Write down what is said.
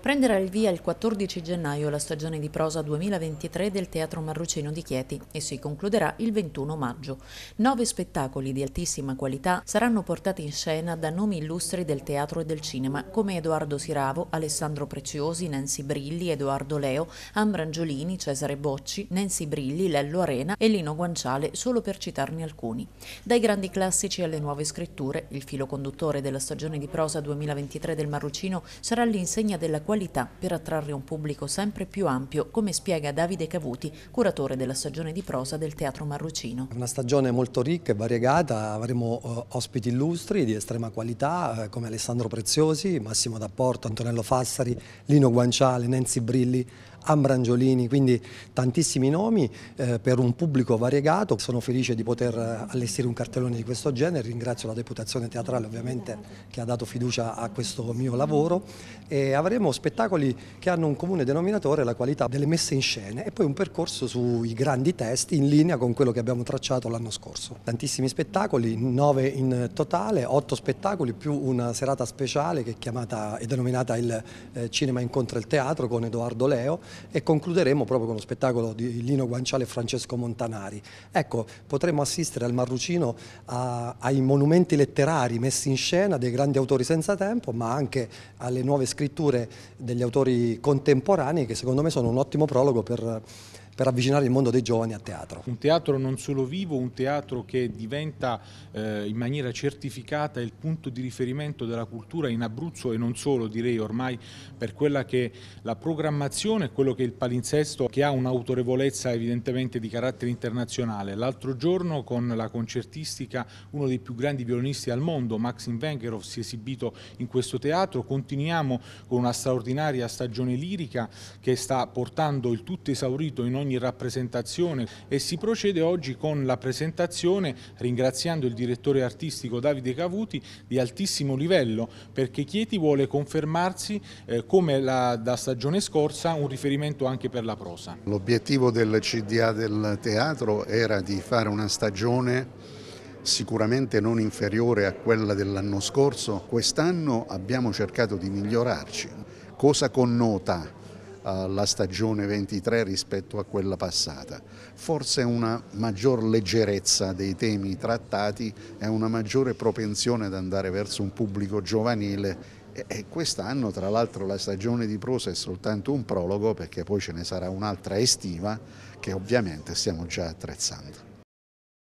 Prenderà il via il 14 gennaio la stagione di prosa 2023 del Teatro Marrucino di Chieti e si concluderà il 21 maggio. Nove spettacoli di altissima qualità saranno portati in scena da nomi illustri del teatro e del cinema come Edoardo Siravo, Alessandro Preziosi, Nancy Brilli, Edoardo Leo, Ambrangiolini, Cesare Bocci, Nancy Brilli, Lello Arena e Lino Guanciale, solo per citarne alcuni. Dai grandi classici alle nuove scritture, il filo conduttore della stagione di prosa 2023 del Marrucino sarà l'insegna della qualità per attrarre un pubblico sempre più ampio, come spiega Davide Cavuti, curatore della stagione di prosa del Teatro Marrucino. Una stagione molto ricca e variegata, avremo eh, ospiti illustri di estrema qualità eh, come Alessandro Preziosi, Massimo D'Apporto, Antonello Fassari, Lino Guanciale, Nancy Brilli, Ambrangiolini, quindi tantissimi nomi eh, per un pubblico variegato. Sono felice di poter eh, allestire un cartellone di questo genere, ringrazio la Deputazione Teatrale ovviamente che ha dato fiducia a questo mio lavoro e avremo spettacoli che hanno un comune denominatore, la qualità delle messe in scena e poi un percorso sui grandi test in linea con quello che abbiamo tracciato l'anno scorso. Tantissimi spettacoli, nove in totale, otto spettacoli più una serata speciale che è, chiamata, è denominata il eh, Cinema incontra il teatro con Edoardo Leo e concluderemo proprio con lo spettacolo di Lino Guanciale e Francesco Montanari. Ecco, potremo assistere al Marrucino a, ai monumenti letterari messi in scena dei grandi autori senza tempo, ma anche alle nuove scritture degli autori contemporanei che secondo me sono un ottimo prologo per per avvicinare il mondo dei giovani al teatro. Un teatro non solo vivo, un teatro che diventa eh, in maniera certificata il punto di riferimento della cultura in Abruzzo e non solo direi ormai per quella che la programmazione, quello che è il palinsesto che ha un'autorevolezza evidentemente di carattere internazionale. L'altro giorno con la concertistica uno dei più grandi violinisti al mondo, Maxim Vengerov, si è esibito in questo teatro. Continuiamo con una straordinaria stagione lirica che sta portando il tutto esaurito in ogni ogni rappresentazione e si procede oggi con la presentazione, ringraziando il direttore artistico Davide Cavuti, di altissimo livello perché Chieti vuole confermarsi eh, come la, da stagione scorsa un riferimento anche per la prosa. L'obiettivo del CDA del teatro era di fare una stagione sicuramente non inferiore a quella dell'anno scorso, quest'anno abbiamo cercato di migliorarci. Cosa connota la stagione 23 rispetto a quella passata. Forse una maggior leggerezza dei temi trattati e una maggiore propensione ad andare verso un pubblico giovanile e quest'anno tra l'altro la stagione di prosa è soltanto un prologo perché poi ce ne sarà un'altra estiva che ovviamente stiamo già attrezzando.